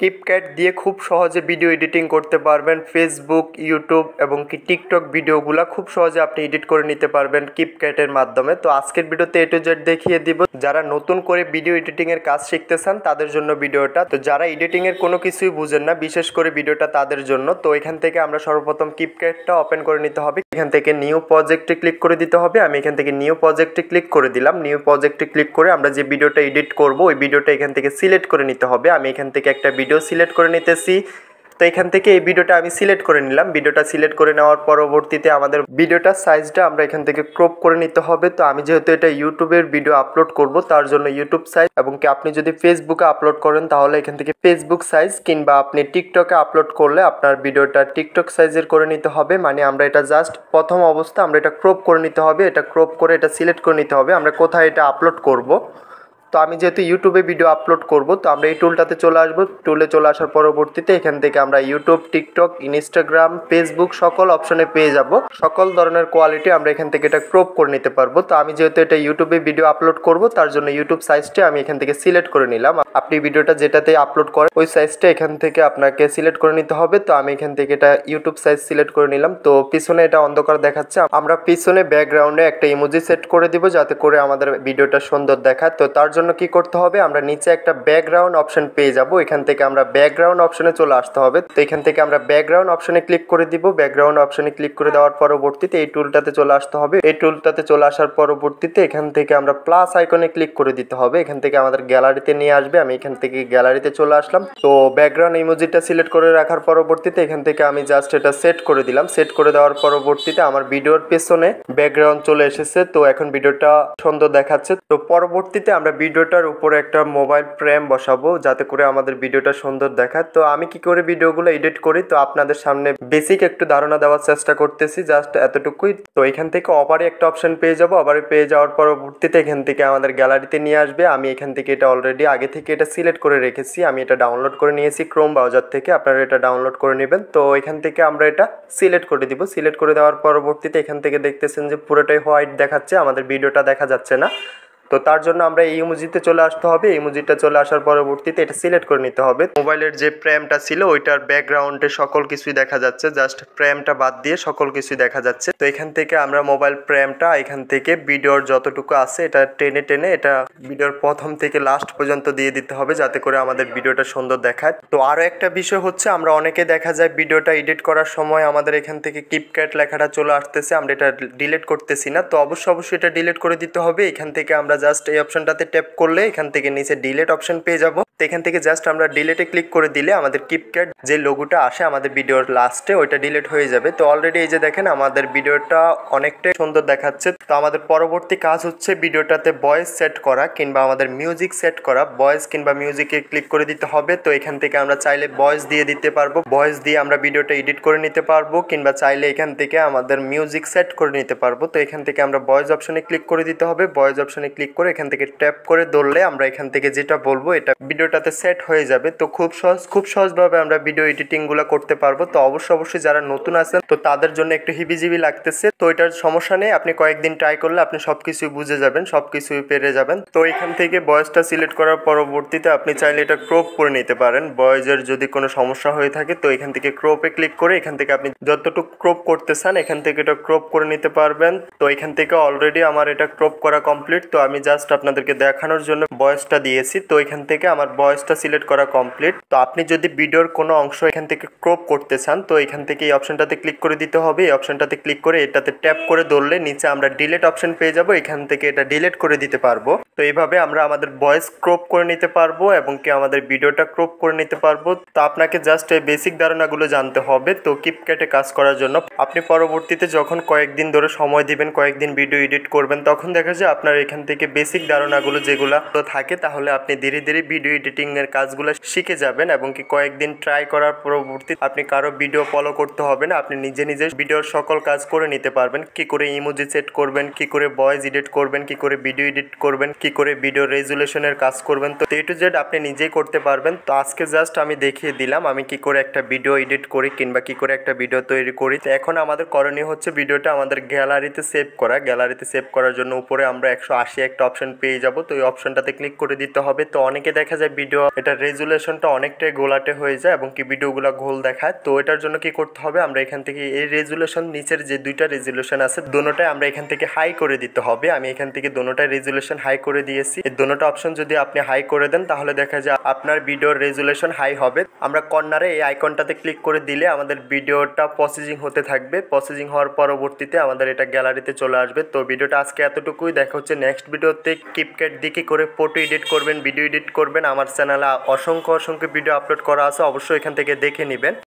কিপক্যাট দিয়ে খুব সহজে ভিডিও এডিটিং করতে পারবেন ফেসবুক ইউটিউব এবং কি টিকটক ভিডিওগুলো খুব সহজে আপনি এডিট করে নিতে পারবেন কিপক্যাটের মাধ্যমে তো আজকের ভিডিওতে এ টু জেড দেখিয়ে দিব যারা নতুন করে ভিডিও এডিটিংয়ের কাজ শিখতে চান তাদের জন্য ভিডিওটা তো যারা এডিটিংয়ের কোনো কিছুই বুঝেন না বিশেষ করে ভিডিওটা তাদের জন্য তো এখান থেকে আমরা সর্বপ্রথম কিপক্যাটটা ওপেন করে নিতে হবে এখান থেকে নিউ প্রজেক্টে ক্লিক করে দিতে হবে আমি এখান থেকে নিউ প্রজেক্টে ক্লিক করে দিলাম নিউ প্রজেক্টে ক্লিক করে আমরা যে ভিডিওটা এডিট করব ওই ভিডিওটা এখান থেকে সিলেক্ট করে নিতে হবে আমি এখান থেকে একটা ভিডিও ভিডিও সিলেক্ট করে নিতেছি তো এখান থেকে এই ভিডিওটা আমি সিলেক্ট করে নিলাম ভিডিওটা সিলেক্ট করে নেওয়ার পরবর্তীতে আমাদের ভিডিওটার সাইজটা আমরা এখান থেকে ক্রপ করে নিতে হবে তো আমি যেহেতু এটা ইউটিউবের ভিডিও আপলোড করব তার জন্য ইউটিউব সাইজ এবং কি আপনি যদি ফেসবুকে আপলোড করেন তাহলে এখান থেকে ফেসবুক সাইজ কিংবা আপনি টিকটকে আপলোড করলে আপনার ভিডিওটা টিকটক সাইজের করে নিতে হবে মানে আমরা এটা জাস্ট প্রথম অবস্থা আমরা এটা ক্রপ করে নিতে হবে এটা ক্রপ করে এটা সিলেক্ট করে নিতে হবে আমরা কোথায় এটা আপলোড করব তো আমি যেহেতু ইউটিউবে ভিডিও আপলোড করব তো আমরা এই টুলটাতে চলে আসব টুলে চলে আসার পরবর্তীতে এখান থেকে আমরা ইউটিউব টিকটক ইনস্টাগ্রাম ফেসবুক সকল অপশনে পেয়ে যাব সকল ধরনের কোয়ালিটি আমরা এখান থেকে এটা ক্রপ করে নিতে পারবো তো আমি যেহেতু এটা ইউটিউবে ভিডিও আপলোড করব তার জন্য ইউটিউব সাইজটা আমি এখান থেকে সিলেক্ট করে নিলাম আপনি ভিডিওটা যেটাতে আপলোড করেন ওই সাইজটা এখান থেকে আপনাকে সিলেক্ট করে নিতে হবে তো আমি এখান থেকে এটা ইউটিউব সাইজ সিলেক্ট করে নিলাম তো পিছনে এটা অন্ধকার দেখাচ্ছে আমরা পিছনে ব্যাকগ্রাউন্ডে একটা ইমোজি সেট করে দিব যাতে করে আমাদের ভিডিওটা সুন্দর দেখায় তো তার জন্য জন্য কি করতে হবে আমরা নিচে একটা ব্যাকগ্রাউন্ড অপশন পেয়ে যাব এখান থেকে আমরা ব্যাকগ্রাউন্ড অপশনে চলে আসতে হবে তো এখান থেকে আমরা ব্যাকগ্রাউন্ড অপশনে ক্লিক করে দিব ব্যাকগ্রাউন্ড অপশনে ক্লিক করে দেওয়ার পরবর্তীতে এই টুলটাতে চলে আসতে হবে এই টুলটাতে চলে আসার পরবর্তীতে এখান থেকে আমরা প্লাস আইকনে ক্লিক করে দিতে হবে এখান থেকে আমাদের গ্যালারিতে নিয়ে আসবে আমি এখান থেকে গ্যালারিতে চলে আসলাম তো ব্যাকগ্রাউন্ড ইমোজিটা সিলেক্ট করে রাখার পরবর্তীতে এখান থেকে আমি জাস্ট এটা সেট করে দিলাম সেট করে দেওয়ার পরবর্তীতে আমার ভিডিওর পেছনে ব্যাকগ্রাউন্ড চলে এসেছে তো এখন ভিডিওটা সুন্দর দেখাচ্ছে তো পরবর্তীতে আমরা ভিডিওটার উপরে একটা মোবাইল ফ্রেম বসাবো যাতে করে আমাদের ভিডিওটা সুন্দর দেখায় তো আমি কি করে ভিডিওগুলো এডিট করি তো আপনাদের সামনে বেসিক একটু ধারণা দেওয়ার চেষ্টা করতেছি জাস্ট এতটুকুই তো এখান থেকে অপারে একটা অপশন পেয়ে যাবো অপারে পেয়ে যাওয়ার পরবর্তীতে এখান থেকে আমাদের গ্যালারিতে নিয়ে আসবে আমি এখান থেকে এটা অলরেডি আগে থেকে এটা সিলেক্ট করে রেখেছি আমি এটা ডাউনলোড করে নিয়েছি ক্রোম ব্রাউজার থেকে আপনারা এটা ডাউনলোড করে নেবেন তো এখান থেকে আমরা এটা সিলেক্ট করে দিব সিলেক্ট করে দেওয়ার পরবর্তীতে এখান থেকে দেখতেছেন যে পুরোটাই হোয়াইট দেখাচ্ছে আমাদের ভিডিওটা দেখা যাচ্ছে না তো তার জন্য আমরা এই ইমোজিতে চলে আসতে হবে ইমোজিটা চলে আসার পরবর্তীতে এটা সিলেক্ট করে নিতে হবে মোবাইলের যে প্র্যামটা ছিল ওইটার ব্যাকগ্রাউন্ডে সকল কিছুই দেখা যাচ্ছে জাস্ট প্র্যামটা বাদ দিয়ে সকল কিছুই দেখা যাচ্ছে তো এখান থেকে আমরা মোবাইল প্র্যামটা এখান থেকে ভিডিওর যতটুকু আছে এটা টেনে টেনে এটা ভিডিওর প্রথম থেকে লাস্ট পর্যন্ত দিয়ে দিতে হবে যাতে করে আমাদের ভিডিওটা সুন্দর দেখায় তো আরও একটা বিষয় হচ্ছে আমরা অনেকে দেখা যায় ভিডিওটা এডিট করার সময় আমাদের এখান থেকে কিপক্যাট লেখাটা চলে আসতেছে আমরা এটা ডিলেট করতেছি না তো অবশ্যই অবশ্যই এটা ডিলিট করে দিতে হবে এখান থেকে আমরা জাস্ট এই অপশনটাতে ট্যাপ করলে এখান থেকে নিচে ডিলেট অপশন পেয়ে যাবো তো এখান থেকে জাস্ট আমরা ডিলেটে ক্লিক করে দিলে আমাদের কিপক্যাট যে লোগোটা আসে আমাদের ভিডিওর লাস্টে ওইটা ডিলেট হয়ে যাবে তো অলরেডি এই যে দেখেন আমাদের ভিডিওটা অনেকটাই সুন্দর দেখাচ্ছে তো আমাদের পরবর্তী কাজ হচ্ছে ভিডিওটাতে ভয়েস সেট করা কিংবা আমাদের মিউজিক সেট করা ভয়েস কিংবা মিউজিকে ক্লিক করে দিতে হবে তো এখান থেকে আমরা চাইলে ভয়েস দিয়ে দিতে পারবো ভয়েস দিয়ে আমরা ভিডিওটা এডিট করে নিতে পারবো কিংবা চাইলে এখান থেকে আমাদের মিউজিক সেট করে নিতে পারবো তো এখান থেকে আমরা ভয়েস অপশনে ক্লিক করে দিতে হবে ভয়েস অপশনে ক্লিক করে এখান থেকে ট্যাপ করে ধরলে আমরা এখান থেকে যেটা বলবো এটা ভিডিও ভিডিওটাতে সেট হয়ে যাবে তো খুব সহজ খুব সহজভাবে আমরা ভিডিও এডিটিংগুলো করতে পারবো তো অবশ্যই অবশ্যই যারা নতুন আছেন তো তাদের জন্য একটু হিবিজিবি লাগতেছে তো এটার সমস্যা নেই আপনি কয়েকদিন ট্রাই করলে আপনি সবকিছু বুঝে যাবেন সবকিছু পেরে যাবেন তো এখান থেকে বয়সটা সিলেক্ট করার পরবর্তীতে আপনি চাইলে এটা ক্রপ করে নিতে পারেন বয়েজের যদি কোনো সমস্যা হয়ে থাকে তো এখান থেকে ক্রপে ক্লিক করে এখান থেকে আপনি যতটুকু ক্রপ করতে চান এখান থেকে এটা ক্রপ করে নিতে পারবেন তো এখান থেকে অলরেডি আমার এটা ক্রপ করা কমপ্লিট তো আমি জাস্ট আপনাদেরকে দেখানোর জন্য বয়সটা দিয়েছি তো এখান থেকে আমার বয়সটা সিলেক্ট করা কমপ্লিট তো আপনি যদি ভিডিওর কোনো অংশ এখান থেকে ক্রপ করতে চান তো এখান থেকে এই অপশনটাতে ক্লিক করে দিতে হবে এই অপশনটাতে ক্লিক করে এটাতে ট্যাপ করে ধরলে নিচে আমরা ডিলেট অপশন পেয়ে যাব এখান থেকে এটা ডিলেট করে দিতে পারবো তো এইভাবে আমরা আমাদের ভয়েস ক্রপ করে নিতে পারবো এবং কি আমাদের ভিডিওটা ক্রপ করে নিতে পারবো তো আপনাকে জাস্ট এই বেসিক ধারণাগুলো জানতে হবে তো কিপক্যাটে কাজ করার জন্য আপনি পরবর্তীতে যখন কয়েকদিন ধরে সময় দিবেন কয়েকদিন ভিডিও এডিট করবেন তখন দেখা যায় আপনার এখান থেকে বেসিক ধারণাগুলো যেগুলো থাকে তাহলে আপনি ধীরে ধীরে ভিডিও এডিটিংয়ের কাজগুলো শিখে যাবেন এবং কি কয়েকদিন ট্রাই করার পরবর্তী আপনি কারো ভিডিও ফলো করতে হবে না আপনি নিজে নিজে ভিডিওর সকল কাজ করে নিতে পারবেন কি করে ইমোজি সেট করবেন কি করে ভয়েস এডিট করবেন কি করে ভিডিও এডিট করবেন কি কি করে ভিডিও রেজুলেশনের কাজ করবেন তো এ টু জেড আপনি নিজেই করতে পারবেন তো আজকে জাস্ট আমি দেখিয়ে দিলাম আমি কি করে একটা ভিডিও এডিট করি কিংবা কি করে একটা ভিডিও তৈরি করি তো এখন আমাদের করণীয় হচ্ছে ভিডিওটা আমাদের গ্যালারিতে সেভ করা গ্যালারিতে সেভ করার জন্য উপরে আমরা একশো আশি একটা অপশন পেয়ে যাব তো এই অপশনটাতে ক্লিক করে দিতে হবে তো অনেকে দেখা যায় ভিডিও এটা রেজুলেশনটা অনেকটাই গোলাটে হয়ে যায় এবং কি ভিডিওগুলো গোল দেখায় তো এটার জন্য কি করতে হবে আমরা এখান থেকে এই রেজুলেশন নিচের যে দুইটা রেজুলেশন আছে দোনোটাই আমরা এখান থেকে হাই করে দিতে হবে আমি এখান থেকে দোনোটাই রেজুলেশন হাই করে করে দিয়েছি এই দুটো অপশন যদি আপনি হাই করে দেন তাহলে দেখা যায় আপনার ভিডিওর রেজুলেশন হাই হবে আমরা কর্নারে এই আইকনটাতে ক্লিক করে দিলে আমাদের ভিডিওটা প্রসেসিং হতে থাকবে প্রসেসিং হওয়ার পরবর্তীতে আমাদের এটা গ্যালারিতে চলে আসবে তো ভিডিওটা আজকে এতটুকুই দেখা হচ্ছে নেক্সট ভিডিওতে কিপক্যাট দিকে করে ফটো এডিট করবেন ভিডিও এডিট করবেন আমার চ্যানেলে অসংখ্য অসংখ্য ভিডিও আপলোড করা আছে অবশ্যই এখান থেকে দেখে নেবেন